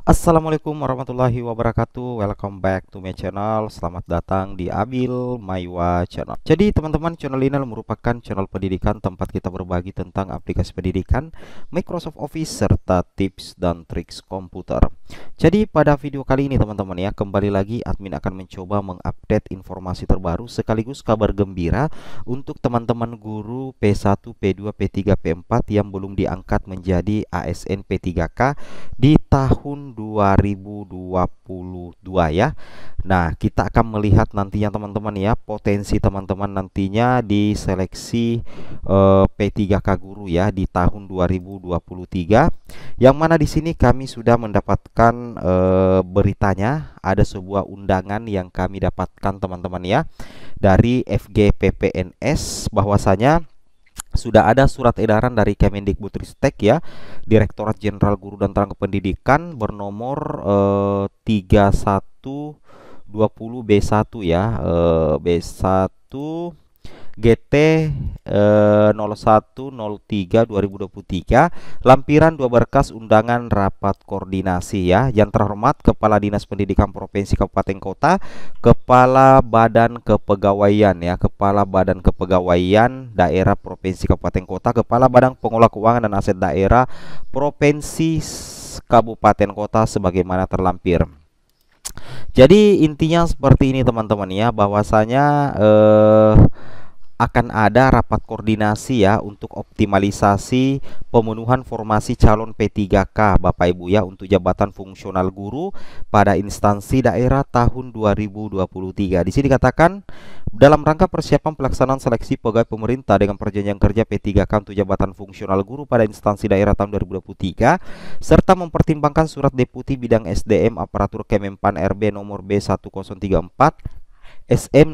Assalamualaikum warahmatullahi wabarakatuh Welcome back to my channel Selamat datang di Abil Maywa channel Jadi teman-teman channel ini merupakan channel pendidikan Tempat kita berbagi tentang aplikasi pendidikan Microsoft Office serta tips dan trik komputer jadi pada video kali ini teman-teman ya kembali lagi admin akan mencoba mengupdate informasi terbaru sekaligus kabar gembira untuk teman-teman guru P1, P2, P3, P4 yang belum diangkat menjadi ASN P3K di tahun 2022 ya. Nah, kita akan melihat nantinya teman-teman ya, potensi teman-teman nantinya di seleksi eh, P3K guru ya di tahun 2023. Yang mana di sini kami sudah mendapatkan eh, beritanya ada sebuah undangan yang kami dapatkan teman-teman ya dari FGPPNS bahwasanya sudah ada surat edaran dari Kemendikbudristek ya, Direktorat Jenderal Guru dan Tenaga Pendidikan bernomor eh, 31 20 B1 ya eh, B1 GT eh, 03 2023 lampiran dua berkas undangan rapat koordinasi ya yang terhormat Kepala Dinas Pendidikan Provinsi Kabupaten Kota Kepala Badan Kepegawaian ya Kepala Badan Kepegawaian Daerah Provinsi Kabupaten Kota Kepala Badan Pengelola Keuangan dan Aset Daerah Provinsi Kabupaten Kota sebagaimana terlampir jadi intinya seperti ini teman-teman ya bahwasanya eh akan ada rapat koordinasi ya untuk optimalisasi pemenuhan formasi calon P3K Bapak Ibu ya untuk jabatan fungsional guru pada instansi daerah tahun 2023. Di sini dikatakan dalam rangka persiapan pelaksanaan seleksi pegawai pemerintah dengan perjanjian kerja P3K untuk jabatan fungsional guru pada instansi daerah tahun 2023 serta mempertimbangkan surat deputi bidang SDM aparatur Kemenpan RB nomor B1034 SM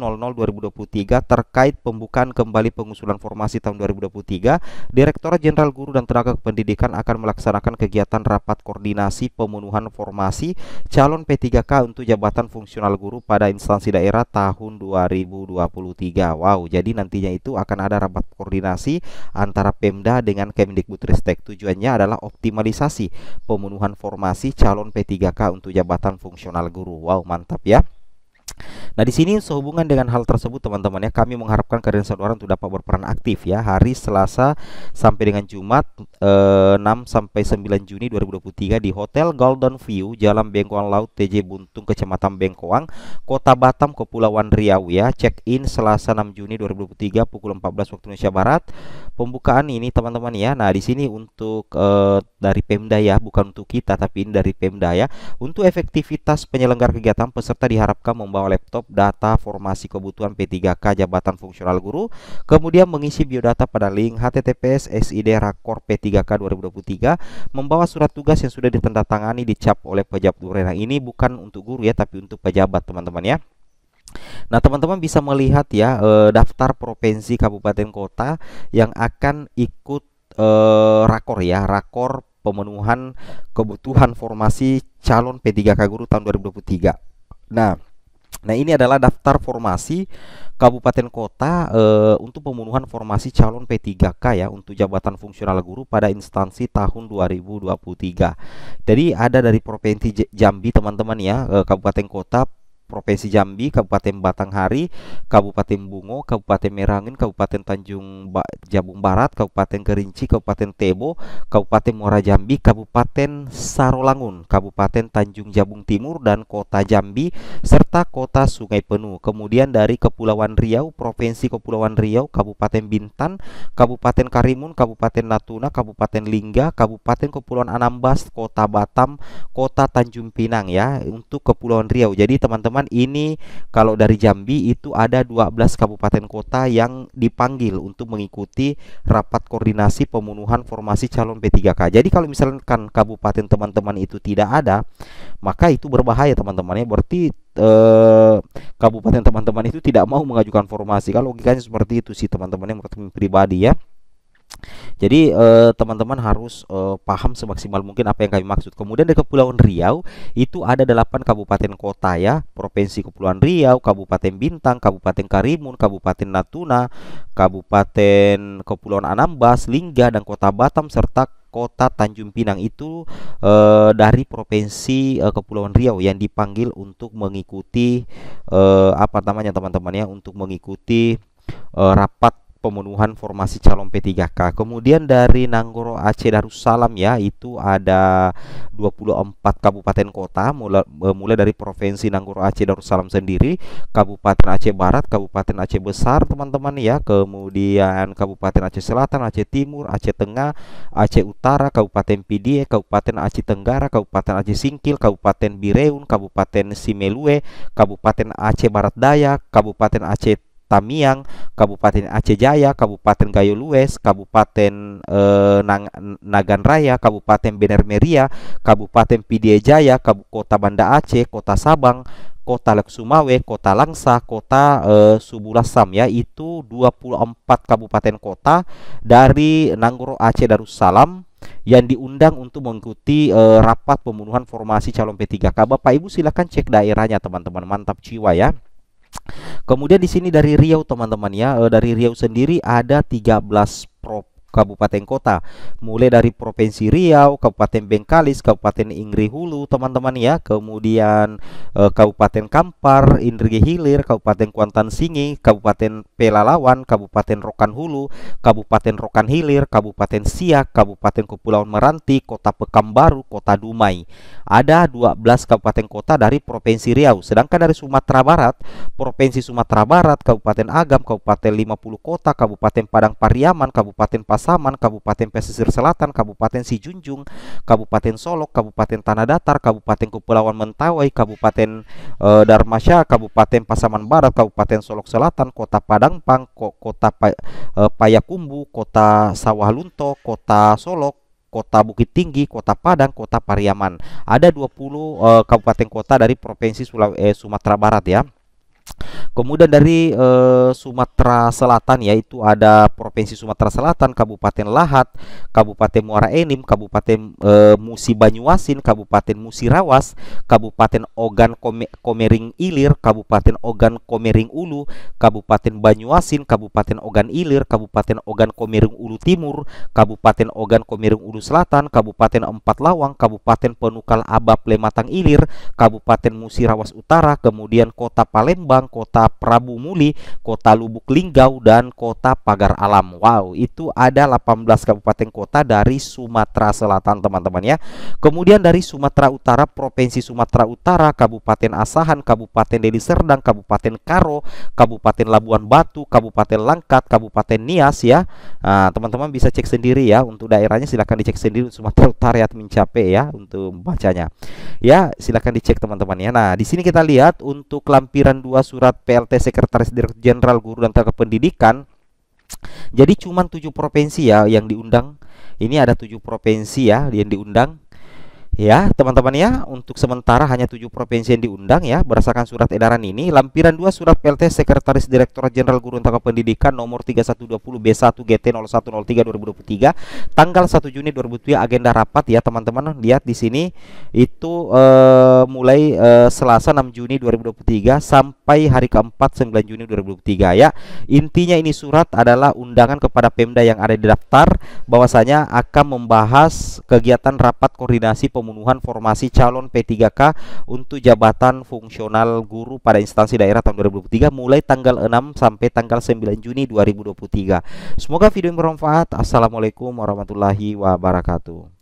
01.00.2023 terkait pembukaan kembali pengusulan formasi tahun 2023, Direktorat Jenderal Guru dan Tenaga Pendidikan akan melaksanakan kegiatan rapat koordinasi pemenuhan formasi calon P3K untuk jabatan fungsional guru pada instansi daerah tahun 2023. Wow, jadi nantinya itu akan ada rapat koordinasi antara Pemda dengan kemendikbudristek Tujuannya adalah optimalisasi pemenuhan formasi calon P3K untuk jabatan fungsional guru. Wow, mantap ya. Nah, di sini sehubungan dengan hal tersebut teman-teman ya, kami mengharapkan kalian saudara untuk dapat berperan aktif ya hari Selasa sampai dengan Jumat eh, 6 sampai 9 Juni 2023 di Hotel Golden View Jalan Bengkoang Laut TJ Buntung Kecamatan Bengkoang, Kota Batam, Kepulauan Riau ya. Check-in Selasa 6 Juni 2023 pukul 14 waktu Indonesia Barat. Pembukaan ini teman-teman ya. Nah, di sini untuk eh, dari Pemda ya, bukan untuk kita tapi ini dari Pemda ya. Untuk efektivitas penyelenggara kegiatan peserta diharapkan membawa membawa laptop, data, formasi kebutuhan P3K jabatan fungsional guru, kemudian mengisi biodata pada link https SID Rakor P3K 2023, membawa surat tugas yang sudah ditandatangani dicap oleh pejabat guru Nah, ini bukan untuk guru ya, tapi untuk pejabat teman-teman ya. Nah, teman-teman bisa melihat ya eh, daftar provinsi kabupaten kota yang akan ikut eh, rakor ya, rakor pemenuhan kebutuhan formasi calon P3K guru tahun 2023. Nah, Nah, ini adalah daftar formasi kabupaten kota e, untuk pemenuhan formasi calon P3K ya untuk jabatan fungsional guru pada instansi tahun 2023. Jadi ada dari provinsi Jambi teman-teman ya, e, kabupaten kota Provinsi Jambi, Kabupaten Batanghari, Kabupaten Bungo, Kabupaten Merangin, Kabupaten Tanjung ba Jabung Barat, Kabupaten Kerinci, Kabupaten Tebo, Kabupaten Muara Jambi, Kabupaten Sarolangun, Kabupaten Tanjung Jabung Timur dan Kota Jambi serta Kota Sungai Penuh. Kemudian dari Kepulauan Riau, Provinsi Kepulauan Riau, Kabupaten Bintan, Kabupaten Karimun, Kabupaten Natuna, Kabupaten Lingga, Kabupaten Kepulauan Anambas, Kota Batam, Kota Tanjung Pinang ya untuk Kepulauan Riau. Jadi teman-teman teman-teman ini kalau dari Jambi itu ada 12 kabupaten kota yang dipanggil untuk mengikuti rapat koordinasi pemenuhan formasi calon P3K. Jadi kalau misalkan kabupaten teman-teman itu tidak ada, maka itu berbahaya teman-temannya. Berarti eh, kabupaten teman-teman itu tidak mau mengajukan formasi. Kalau logikanya seperti itu sih teman-teman yang menurut pribadi ya. Jadi eh, teman-teman eh, harus eh, paham semaksimal mungkin apa yang kami maksud. Kemudian dari Kepulauan Riau itu ada 8 kabupaten kota ya, Provinsi Kepulauan Riau, Kabupaten Bintang, Kabupaten Karimun, Kabupaten Natuna, Kabupaten Kepulauan Anambas, Lingga dan Kota Batam serta kota Tanjung Pinang itu e, dari provinsi e, Kepulauan Riau yang dipanggil untuk mengikuti e, apa namanya teman-teman ya untuk mengikuti e, rapat pemenuhan formasi calon P3K. Kemudian dari Nanggoro Aceh Darussalam ya, itu ada 24 kabupaten kota mulai, e, mulai dari provinsi Nanggoro Aceh Darussalam sendiri, Kabupaten Aceh Barat, Kabupaten Aceh Besar teman-teman ya, kemudian Kabupaten Aceh Selatan, Aceh Timur, Aceh Tengah, Aceh Utara, Kabupaten Pidie, Kabupaten Aceh Tenggara, Kabupaten Aceh Singkil, Kabupaten Bireun, Kabupaten Simelue, Kabupaten Aceh Barat Daya, Kabupaten Aceh Tamiang, Kabupaten Aceh Jaya, Kabupaten Gayo Lues, Kabupaten e, Nang Nagan Raya, Kabupaten Bener Meria, Kabupaten Pidie Jaya, Kabupaten Kota Banda Aceh, Kota Sabang, Kota Leksumawe, Kota Langsa, Kota e, eh, Subulasam ya itu 24 kabupaten kota dari Nanggoro Aceh Darussalam yang diundang untuk mengikuti e, rapat pembunuhan formasi calon P3K. Bapak Ibu silakan cek daerahnya teman-teman. Mantap jiwa ya. Kemudian di sini dari Riau teman-teman ya, eh, dari Riau sendiri ada 13 prop kabupaten kota mulai dari provinsi Riau, Kabupaten Bengkalis, Kabupaten Ingri Hulu, teman-teman ya. Kemudian e, Kabupaten Kampar, Indri Hilir, Kabupaten Kuantan Singi, Kabupaten Pelalawan, Kabupaten Rokan Hulu, Kabupaten Rokan Hilir, Kabupaten Siak, Kabupaten Kepulauan Meranti, Kota Pekanbaru, Kota Dumai. Ada 12 kabupaten kota dari provinsi Riau. Sedangkan dari Sumatera Barat, provinsi Sumatera Barat, Kabupaten Agam, Kabupaten 50 Kota, Kabupaten Padang Pariaman, Kabupaten Pas. Pasaman, Kabupaten Pesisir Selatan, Kabupaten Sijunjung, Kabupaten Solok, Kabupaten Tanah Datar, Kabupaten Kepulauan Mentawai, Kabupaten e, Darmasya, Kabupaten Pasaman Barat, Kabupaten Solok Selatan, Kota Padang Padangpang, Kota pa, e, Payakumbu, Kota Sawah Lunto, Kota Solok, Kota Bukit Tinggi, Kota Padang, Kota Pariaman. Ada 20 e, eh, kabupaten kota dari provinsi Sulaw Sumatera Barat ya. Kemudian dari e, Sumatera Selatan yaitu ada Provinsi Sumatera Selatan, Kabupaten Lahat, Kabupaten Muara Enim, Kabupaten e, Musi Banyuasin, Kabupaten Musi Rawas, Kabupaten Ogan Kome, Komering Ilir, Kabupaten Ogan Komering Ulu, Kabupaten Banyuasin, Kabupaten Ogan Ilir, Kabupaten Ogan Komering Ulu Timur, Kabupaten Ogan Komering Ulu Selatan, Kabupaten Empat Lawang, Kabupaten Penukal Abab Lematang Ilir, Kabupaten Musi Rawas Utara, kemudian Kota Palembang kota Prabu Muli, kota Lubuk Linggau, dan kota Pagar Alam. Wow, itu ada 18 kabupaten kota dari Sumatera Selatan teman-teman ya. Kemudian dari Sumatera Utara, Provinsi Sumatera Utara, Kabupaten Asahan, Kabupaten Deli Serdang, Kabupaten Karo, Kabupaten Labuan Batu, Kabupaten Langkat, Kabupaten Nias ya. Ah, teman-teman nah, bisa cek sendiri ya untuk daerahnya silahkan dicek sendiri Sumatera Utara ya mencapai ya untuk bacanya. Ya, silahkan dicek teman-teman ya. Nah, di sini kita lihat untuk lampiran 2 surat PLT Sekretaris Direktur Jenderal Guru dan Tenaga Pendidikan jadi cuma tujuh provinsi ya yang diundang ini ada tujuh provinsi ya yang diundang ya teman-teman ya untuk sementara hanya tujuh provinsi yang diundang ya berdasarkan surat edaran ini lampiran dua surat PLT Sekretaris Direktorat Jenderal Guru Tangga Pendidikan nomor 3120 B1 GT 0103 2023 tanggal 1 Juni 2023 agenda rapat ya teman-teman lihat di sini itu uh, mulai uh, Selasa 6 Juni 2023 sampai hari keempat 9 Juni 2023 ya intinya ini surat adalah undangan kepada Pemda yang ada di daftar bahwasanya akan membahas kegiatan rapat koordinasi pemerintah pemenuhan formasi calon P3K untuk jabatan fungsional guru pada instansi daerah tahun 2023 mulai tanggal 6 sampai tanggal 9 Juni 2023. Semoga video ini bermanfaat. Assalamualaikum warahmatullahi wabarakatuh.